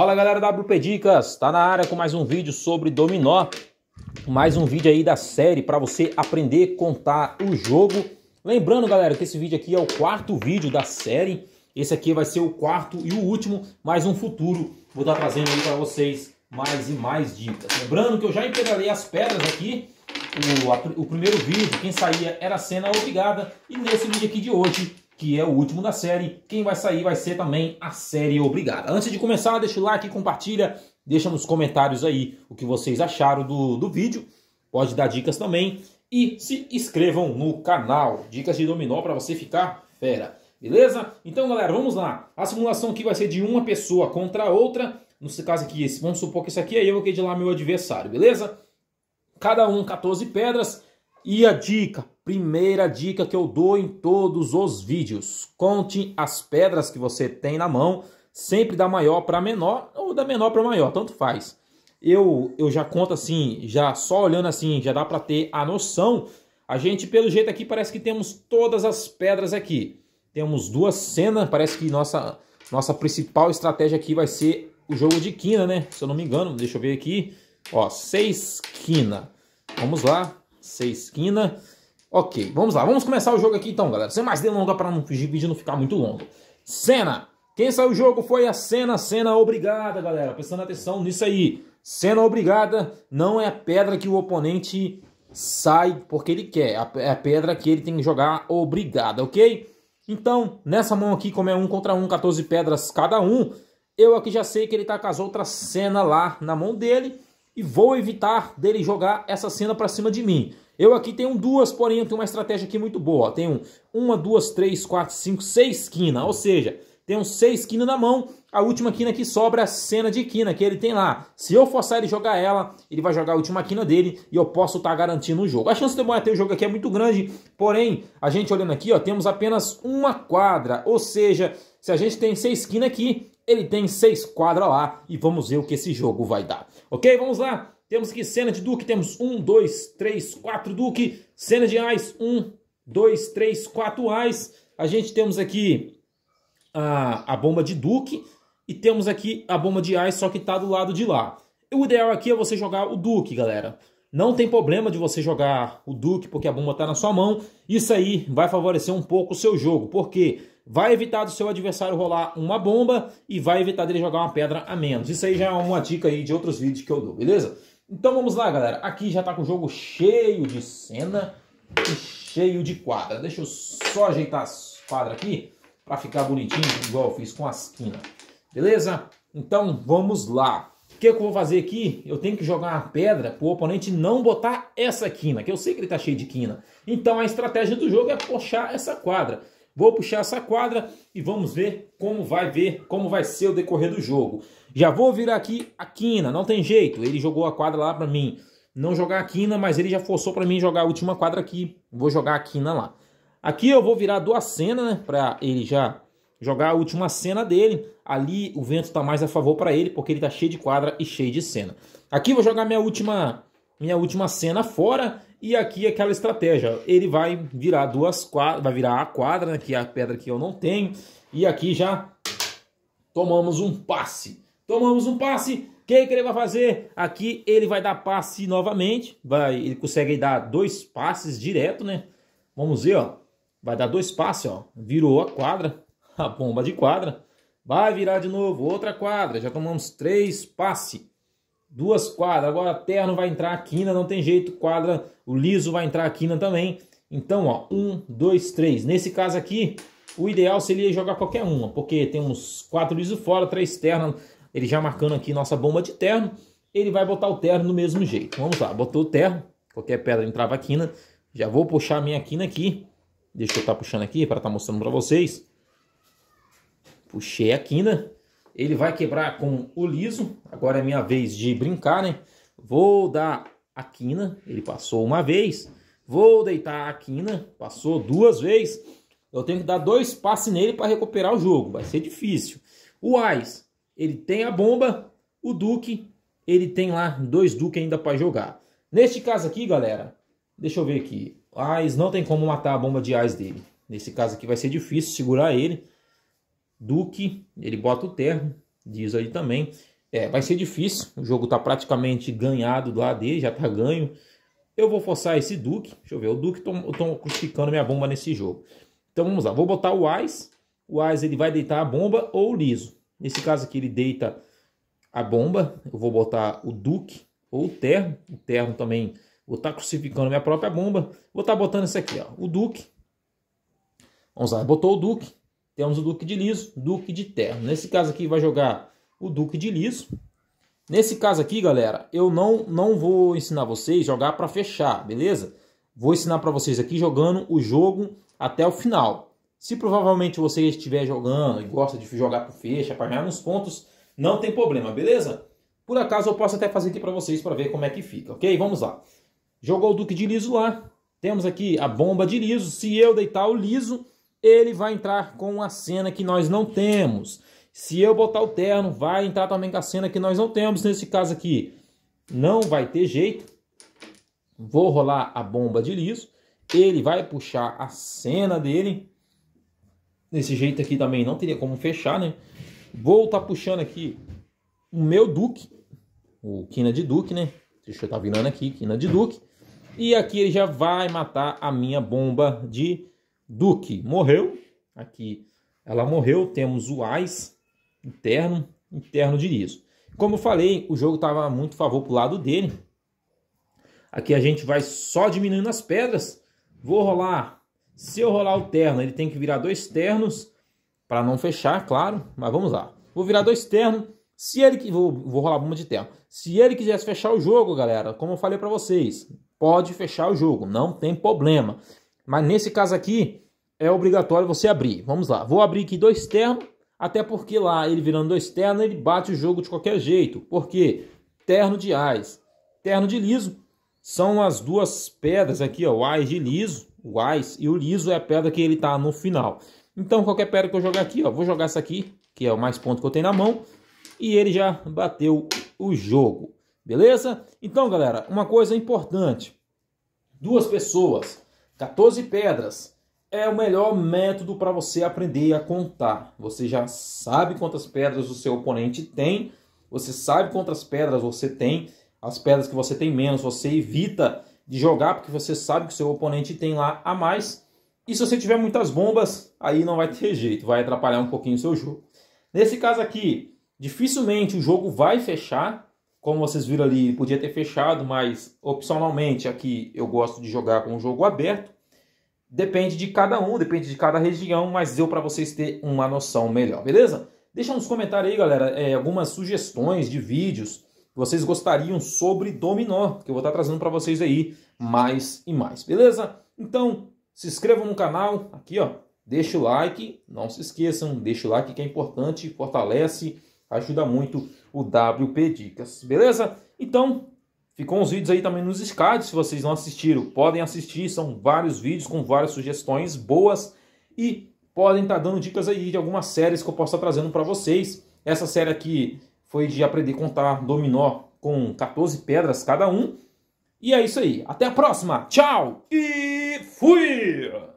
Fala galera da WP Dicas, tá na área com mais um vídeo sobre dominó. Mais um vídeo aí da série para você aprender a contar o jogo. Lembrando galera que esse vídeo aqui é o quarto vídeo da série. Esse aqui vai ser o quarto e o último, mas um futuro vou estar tá trazendo aí para vocês mais e mais dicas. Lembrando que eu já empedralei as pedras aqui. O, a, o primeiro vídeo, quem saía era a cena obrigada. E nesse vídeo aqui de hoje que é o último da série. Quem vai sair vai ser também a série obrigada. Antes de começar, deixa o like, compartilha, deixa nos comentários aí o que vocês acharam do, do vídeo. Pode dar dicas também. E se inscrevam no canal. Dicas de dominó para você ficar fera. Beleza? Então, galera, vamos lá. A simulação aqui vai ser de uma pessoa contra a outra. Nesse caso aqui, vamos supor que esse aqui é eu, que é de lá meu adversário, beleza? Cada um 14 pedras. E a dica, primeira dica que eu dou em todos os vídeos: conte as pedras que você tem na mão, sempre da maior para menor ou da menor para maior, tanto faz. Eu, eu já conto assim, já só olhando assim, já dá para ter a noção. A gente, pelo jeito aqui, parece que temos todas as pedras aqui. Temos duas cenas, parece que nossa, nossa principal estratégia aqui vai ser o jogo de quina, né? Se eu não me engano, deixa eu ver aqui. Ó, seis quina. Vamos lá, seis esquina. Ok, vamos lá. Vamos começar o jogo aqui então, galera. Sem mais delonga para o vídeo não ficar muito longo. Cena. Quem saiu o jogo foi a Cena. Cena obrigada, galera. Prestando atenção nisso aí. Cena obrigada não é a pedra que o oponente sai porque ele quer. É a pedra que ele tem que jogar obrigada, ok? Então, nessa mão aqui, como é um contra um, 14 pedras cada um, eu aqui já sei que ele tá com as outras Cena lá na mão dele e vou evitar dele jogar essa cena para cima de mim. Eu aqui tenho duas, porém eu tenho uma estratégia aqui muito boa. Tenho uma, duas, três, quatro, cinco, seis quina, ou seja, tenho seis quina na mão. A última quina que sobra é a cena de quina que ele tem lá. Se eu forçar ele jogar ela, ele vai jogar a última quina dele e eu posso estar tá garantindo o jogo. A chance de eu bater o jogo aqui é muito grande, porém, a gente olhando aqui, ó, temos apenas uma quadra, ou seja, se a gente tem seis quina aqui, ele tem seis quadras lá e vamos ver o que esse jogo vai dar. Ok, vamos lá. Temos aqui cena de Duque, temos um, dois, três, quatro Duque. Cena de Ais, um, dois, três, quatro Ais. A gente temos aqui a, a bomba de Duque e temos aqui a bomba de Ais, só que está do lado de lá. O ideal aqui é você jogar o Duque, galera. Não tem problema de você jogar o Duque porque a bomba está na sua mão. Isso aí vai favorecer um pouco o seu jogo, porque vai evitar do seu adversário rolar uma bomba e vai evitar dele jogar uma pedra a menos. Isso aí já é uma dica aí de outros vídeos que eu dou, beleza? Então vamos lá, galera. Aqui já tá com o jogo cheio de cena e cheio de quadra. Deixa eu só ajeitar as quadras aqui para ficar bonitinho, igual eu fiz com a quinas. Beleza? Então vamos lá. O que, é que, eu vou fazer aqui? Eu tenho que jogar uma pedra para o oponente não botar essa quina, que eu sei que ele está cheio de quina. Então a estratégia do jogo é puxar essa quadra. Vou puxar essa quadra e vamos ver como vai ver, como vai ser o decorrer do jogo. Já vou virar aqui a quina, não tem jeito. Ele jogou a quadra lá para mim não jogar a quina, mas ele já forçou para mim jogar a última quadra aqui. Vou jogar a quina lá. Aqui eu vou virar duas cenas, né, para ele já jogar a última cena dele. Ali o vento está mais a favor para ele, porque ele está cheio de quadra e cheio de cena. Aqui vou jogar minha última minha última cena fora e aqui aquela estratégia. Ele vai virar duas quadras, vai virar a quadra, né, que é a pedra que eu não tenho, e aqui já tomamos um passe. Tomamos um passe, o que, que ele vai fazer? Aqui ele vai dar passe novamente, vai, ele consegue dar dois passes direto, né? Vamos ver, ó. Vai dar dois passes, ó. Virou a quadra, a bomba de quadra. Vai virar de novo outra quadra. Já tomamos três passes duas quadras. Agora terno vai entrar, aqui, quina não tem jeito, quadra, o liso vai entrar, aqui quina também. Então, ó, um, dois, três. Nesse caso aqui, o ideal seria jogar qualquer uma, porque temos quatro liso fora, três terno. Ele já marcando aqui nossa bomba de terno. Ele vai botar o terno do mesmo jeito. Vamos lá, botou o terno. Qualquer pedra entrava aqui, quina. Já vou puxar a minha quina aqui. Deixa eu estar tá puxando aqui para estar tá mostrando para vocês. Puxei a quina. Ele vai quebrar com o liso. Agora é minha vez de brincar, né? Vou dar a quina. Ele passou uma vez. Vou deitar a quina. Passou duas vezes. Eu tenho que dar dois passes nele para recuperar o jogo. Vai ser difícil. O Ice, ele tem a bomba. O Duque, ele tem lá dois Duque ainda para jogar. Neste caso aqui, galera, deixa eu ver aqui. O não tem como matar a bomba de Ice dele. Nesse caso aqui vai ser difícil segurar ele. Duque, ele bota o terno, diz aí também. É, vai ser difícil, o jogo está praticamente ganhado do AD, já está ganho. Eu vou forçar esse Duque, deixa eu ver, o Duque, eu estou crucificando minha bomba nesse jogo. Então vamos lá, vou botar o Ais, o Ais ele vai deitar a bomba ou o Liso. Nesse caso aqui ele deita a bomba, eu vou botar o Duque ou o Terno, o Terno também vou estar tá crucificando minha própria bomba. Vou estar tá botando esse aqui, ó, o Duque. Vamos lá, botou o Duque, temos o Duque de liso, Duque de terno. Nesse caso aqui vai jogar o Duque de liso. Nesse caso aqui, galera, eu não, não vou ensinar vocês jogar para fechar, beleza? Vou ensinar para vocês aqui jogando o jogo até o final. Se provavelmente você estiver jogando e gosta de jogar para fecha, para ganhar uns pontos, não tem problema, beleza? Por acaso eu posso até fazer aqui para vocês para ver como é que fica, ok? Vamos lá. Jogou o Duque de liso lá. Temos aqui a bomba de liso. Se eu deitar o liso, ele vai entrar com uma cena que nós não temos. Se eu botar o terno, vai entrar também com a cena que nós não temos. Nesse caso aqui, não vai ter jeito. Vou rolar a bomba de liso. Ele vai puxar a cena dele. Desse jeito aqui também não teria como fechar, né? Vou estar tá puxando aqui o meu Duque. O Quina de Duque, né? Deixa eu estar tá virando aqui, Quina de Duque. E aqui ele já vai matar a minha bomba de Duque morreu. Aqui ela morreu. Temos o AIS interno, interno de Iso. Como eu falei, o jogo estava muito favor para o lado dele. Aqui a gente vai só diminuindo as pedras. Vou rolar. Se eu rolar o terno, ele tem que virar dois ternos. Para não fechar, claro. Mas vamos lá. Vou virar dois ternos. Se ele vou, vou rolar bomba de terno. Se ele quisesse fechar o jogo, galera, como eu falei para vocês, pode fechar o jogo, não tem problema. Mas nesse caso aqui, é obrigatório você abrir. Vamos lá, vou abrir aqui dois ternos, até porque lá ele virando dois ternos, ele bate o jogo de qualquer jeito. Porque terno de ais, terno de liso, são as duas pedras aqui, ó, o ais de liso, o ais e o liso é a pedra que ele tá no final. Então qualquer pedra que eu jogar aqui, ó, vou jogar essa aqui, que é o mais ponto que eu tenho na mão, e ele já bateu o jogo. Beleza? Então, galera, uma coisa importante. Duas pessoas 14 pedras é o melhor método para você aprender a contar. Você já sabe quantas pedras o seu oponente tem, você sabe quantas pedras você tem, as pedras que você tem menos, você evita de jogar porque você sabe que o seu oponente tem lá a mais. E se você tiver muitas bombas, aí não vai ter jeito, vai atrapalhar um pouquinho o seu jogo. Nesse caso aqui, dificilmente o jogo vai fechar, como vocês viram ali, podia ter fechado, mas opcionalmente aqui eu gosto de jogar com o jogo aberto. Depende de cada um, depende de cada região, mas deu para vocês ter uma noção melhor, beleza? Deixa nos comentários aí, galera, é, algumas sugestões de vídeos que vocês gostariam sobre dominó, que eu vou estar tá trazendo para vocês aí mais e mais, beleza? Então, se inscrevam no canal, aqui ó, deixa o like, não se esqueçam, deixa o like que é importante, fortalece ajuda muito o WP Dicas, beleza? Então, ficam os vídeos aí também nos cards, se vocês não assistiram, podem assistir, são vários vídeos com várias sugestões boas e podem estar tá dando dicas aí de algumas séries que eu posso estar tá trazendo para vocês. Essa série aqui foi de aprender a contar dominó com 14 pedras cada um. E é isso aí, até a próxima, tchau e fui!